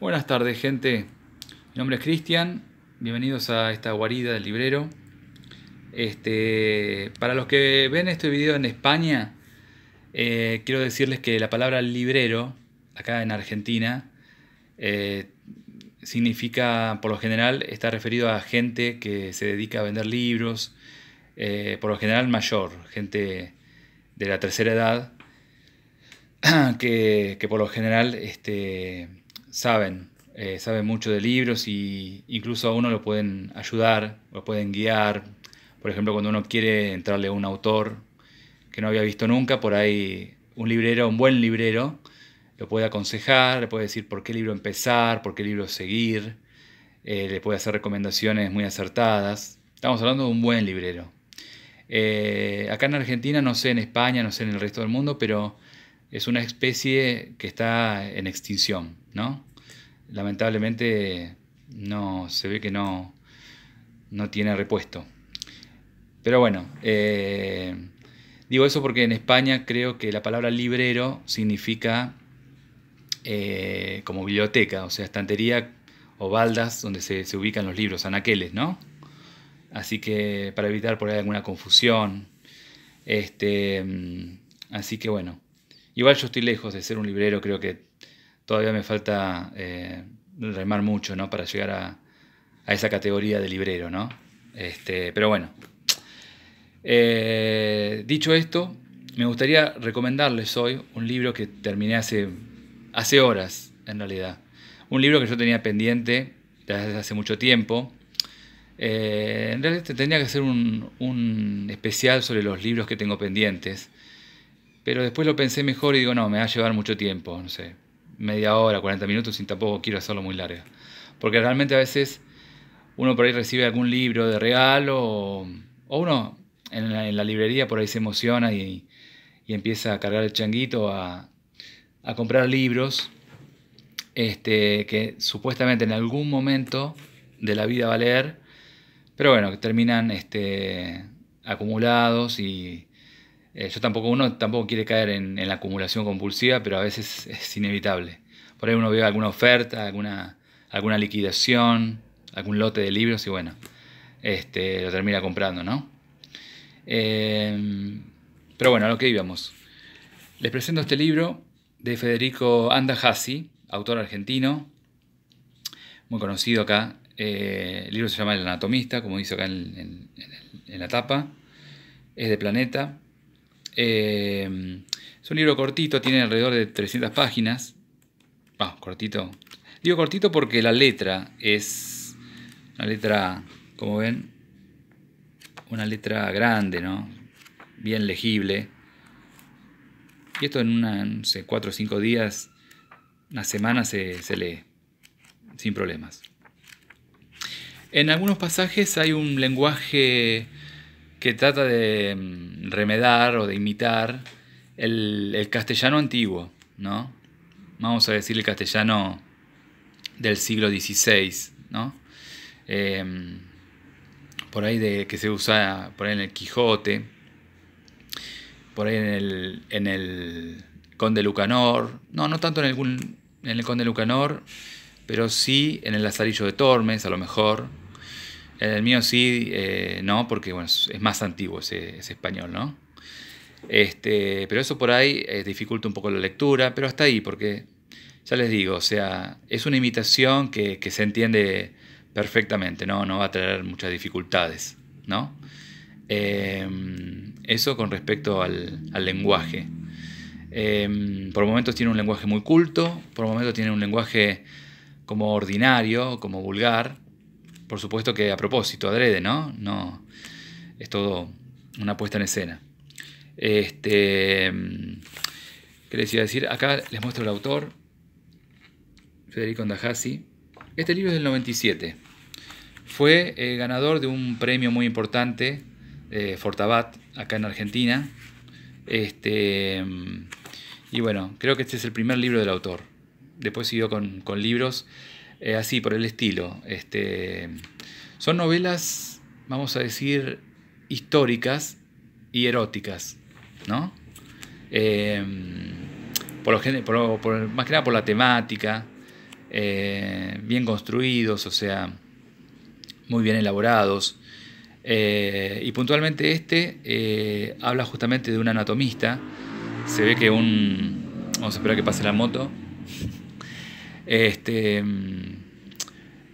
Buenas tardes, gente. Mi nombre es Cristian. Bienvenidos a esta guarida del librero. Este, para los que ven este video en España, eh, quiero decirles que la palabra librero, acá en Argentina, eh, significa, por lo general, está referido a gente que se dedica a vender libros, eh, por lo general mayor, gente de la tercera edad, que, que por lo general este, saben, eh, saben mucho de libros y incluso a uno lo pueden ayudar, lo pueden guiar. Por ejemplo, cuando uno quiere entrarle a un autor que no había visto nunca, por ahí un librero, un buen librero, lo puede aconsejar, le puede decir por qué libro empezar, por qué libro seguir, eh, le puede hacer recomendaciones muy acertadas. Estamos hablando de un buen librero. Eh, acá en Argentina, no sé en España, no sé en el resto del mundo, pero es una especie que está en extinción. ¿no? Lamentablemente no se ve que no, no tiene repuesto. Pero bueno, eh, digo eso porque en España creo que la palabra librero significa eh, como biblioteca, o sea, estantería o baldas donde se, ubican los libros, anaqueles, ¿no? Así que para evitar por ahí alguna confusión. Este, mm, así que bueno, igual yo estoy lejos de ser un librero, creo que todavía me falta eh, remar mucho, ¿no? Para llegar a, esa categoría de librero, ¿no? Este, pero bueno. Eh, dicho esto, me gustaría recomendarles hoy un libro que terminé hace, hace horas, en realidad. Un libro que yo tenía pendiente desde hace mucho tiempo. Eh, en realidad tendría que hacer un, un, especial sobre los libros que tengo pendientes. Pero después lo pensé mejor y digo, no, me va a llevar mucho tiempo, no sé, media hora, 40 minutos, sin tampoco quiero hacerlo muy larga. Porque realmente a veces uno por ahí recibe algún libro de regalo o, uno en la, librería por ahí se emociona y, empieza a cargar el changuito a, comprar libros este, que supuestamente en algún momento de la vida va a leer, pero bueno, que terminan este, acumulados y, eh, yo tampoco, uno tampoco quiere caer en, la acumulación compulsiva, pero a veces es inevitable. Por ahí uno ve alguna oferta, alguna, alguna liquidación, algún lote de libros y bueno, este, lo termina comprando, ¿no? Em, pero bueno, a lo que íbamos. Les presento este libro de Federico Andajasi, autor argentino, muy conocido acá. Eh, el libro se llama El Anatomista, como dice acá en la tapa. Es de Planeta. Em, es un libro cortito, tiene alrededor de 300 páginas. Ah, cortito. Digo cortito porque la letra es una letra, como ven, una letra grande, ¿no? Bien legible. Y esto en una, no sé, 4 o 5 días, una semana se lee, sin problemas. En algunos pasajes hay un lenguaje que trata de em, remedar o de imitar el, castellano antiguo, ¿no? Vamos a decir el castellano del siglo XVI, ¿no? Em, por ahí de, que se usa por ahí en el Quijote, por ahí en el, en el Conde Lucanor, no, no tanto en el Conde Lucanor, pero sí en el Lazarillo de Tormes, a lo mejor, el mío sí, eh, no, porque bueno, es más antiguo ese, español, ¿no? Este, pero eso por ahí eh, dificulta un poco la lectura, pero hasta ahí, porque ya les digo, o sea, es una imitación que, se entiende perfectamente, ¿no? no va a traer muchas dificultades, ¿no? Em, eso con respecto al, lenguaje. Em, por momentos tiene un lenguaje muy culto, por momentos tiene un lenguaje como ordinario, como vulgar, por supuesto que a propósito, adrede, ¿no? No, es todo una puesta en escena. Este, ¿Qué les iba a decir? Acá les muestro el autor, Federico Andajasi. Este libro es del 97. Fue eh, ganador de un premio muy importante, eh, Fortabat, acá en Argentina. Este, y bueno, creo que este es el primer libro del autor. Después siguió con, con libros eh, así por el estilo. Este, son novelas, vamos a decir, históricas y eróticas, ¿no? Em, por, lo, por, por más que nada por la temática, eh, bien construidos, o sea, muy bien elaborados. Eh, y puntualmente este habla justamente de un anatomista. Se ve que un... Vamos a esperar que pase la moto. Este, mm,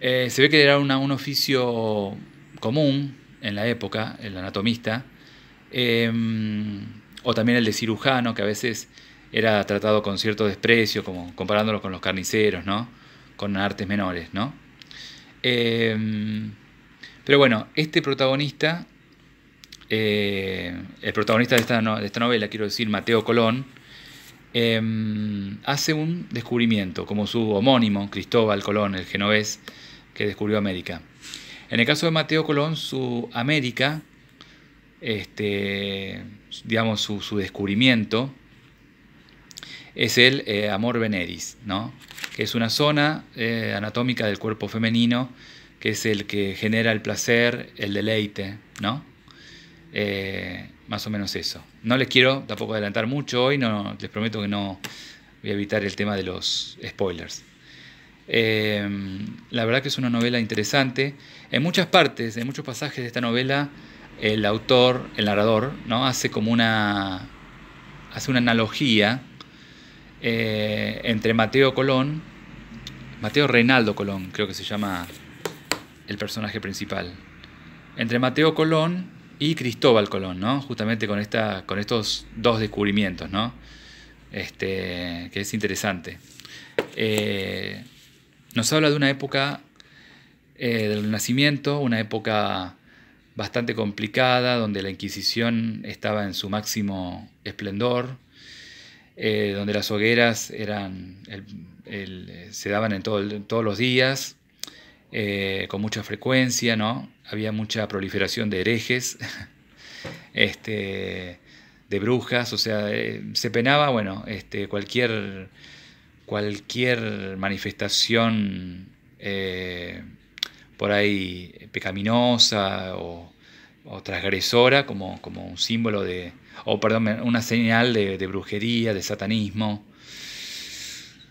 eh, se ve que era un oficio común en la época, el anatomista, em, o también el de cirujano, que a veces era tratado con cierto desprecio, como comparándolo con los carniceros, ¿no? con artes menores. ¿no? Em, pero bueno, este protagonista, eh, el protagonista de esta, de esta novela, quiero decir, Mateo Colón, Em, hace un descubrimiento, como su homónimo, Cristóbal Colón, el genovés, que descubrió América. En el caso de Mateo Colón, su América, este, digamos, su, descubrimiento, es el eh, amor veneris, ¿no? que es una zona eh, anatómica del cuerpo femenino que es el que genera el placer, el deleite, ¿no? Eh, más o menos eso. No les quiero tampoco adelantar mucho hoy, no, les prometo que no voy a evitar el tema de los spoilers. Eh, la verdad que es una novela interesante. En muchas partes, en muchos pasajes de esta novela, el autor, el narrador, ¿no? hace como una, hace una analogía eh, entre Mateo Colón, Mateo Reinaldo Colón, creo que se llama el personaje principal, entre Mateo Colón y Cristóbal Colón, ¿no? Justamente con, esta, con estos dos descubrimientos, ¿no? Este, que es interesante. Eh, nos habla de una época eh, del nacimiento, una época bastante complicada, donde la Inquisición estaba en su máximo esplendor, eh, donde las hogueras eran, se daban en todos los días, eh, con mucha frecuencia, ¿no? Había mucha proliferación de herejes, este, de brujas, o sea, eh, se penaba, bueno, este, cualquier, cualquier manifestación eh, por ahí pecaminosa o, transgresora como, como un símbolo de, o perdón, una señal de, de brujería, de satanismo.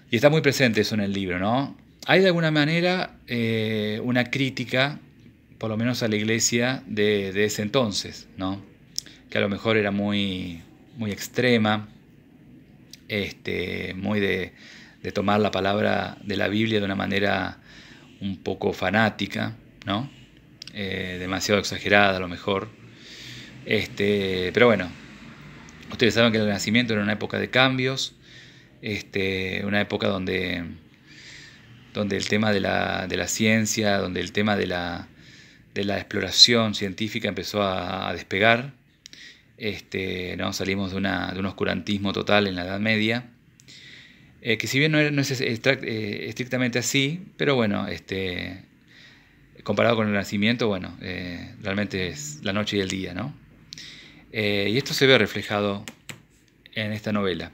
Y está muy presente eso en el libro, ¿no? hay de alguna manera eh, una crítica, por lo menos a la iglesia de, ese entonces, ¿no? que a lo mejor era muy, muy extrema, este, muy de, tomar la palabra de la Biblia de una manera un poco fanática, ¿no? Eh, demasiado exagerada a lo mejor. Este, pero bueno, ustedes saben que el Renacimiento era una época de cambios, este, una época donde donde el tema de la, de la ciencia, donde el tema de la, exploración científica empezó a, despegar. Este, ¿no? Salimos de, un oscurantismo total en la Edad Media, eh, que si bien no, es, eh, estrictamente así, pero bueno, este, comparado con el nacimiento, bueno, eh, realmente es la noche y el día, ¿no? y esto se ve reflejado en esta novela.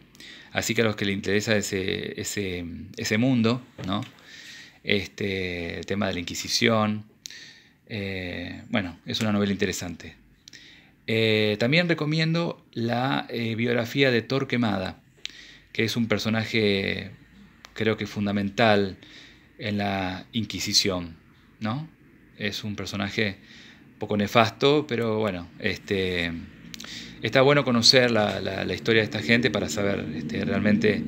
Así que a los que les interesa ese, ese, mundo, ¿no? Este, el tema de la Inquisición. Eh, bueno, es una novela interesante. Eh, también recomiendo la eh, biografía de Torquemada, que es un personaje creo que fundamental en la Inquisición, ¿no? Es un personaje poco nefasto, pero bueno, este está bueno conocer la, historia de esta gente para saber este, realmente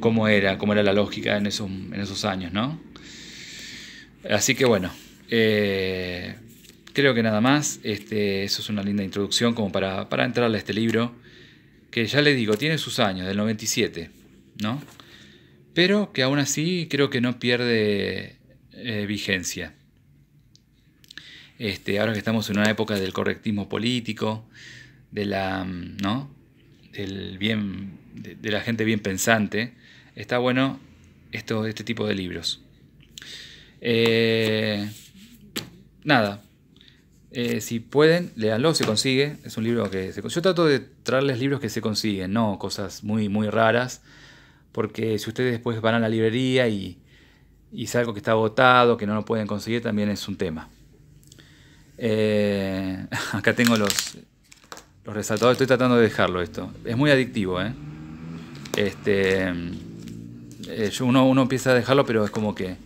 cómo era, cómo era la lógica en esos, años, ¿no? Así que bueno, eh, creo que nada más, este, eso es una linda introducción como para, entrarle a este libro, que ya le digo, tiene sus años, del 97, ¿no? Pero que aún así creo que no pierde eh, vigencia. Este, ahora que estamos en una época del correctismo político, de la, mm, ¿no? Del bien, de, la gente bien pensante, está bueno esto, este tipo de libros. Eh, nada, eh, si pueden, léanlo, se consigue. Es un libro que se, yo trato de traerles libros que se consiguen, no cosas muy, muy raras, porque si ustedes después van a la librería y, y es algo que está agotado, que no lo pueden conseguir, también es un tema. Eh, acá tengo los, los estoy tratando de dejarlo esto. Es muy adictivo, ¿eh? Este, eh, uno, uno empieza a dejarlo, pero es como que,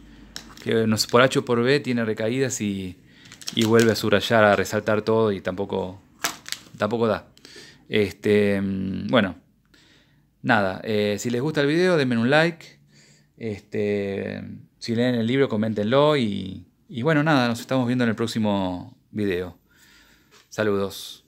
que por H o por B tiene recaídas y, vuelve a subrayar, a resaltar todo y tampoco, tampoco da. Este, mm, bueno, nada, eh, si les gusta el video denme un like, este, si leen el libro coméntenlo y, y bueno, nada, nos estamos viendo en el próximo video. Saludos.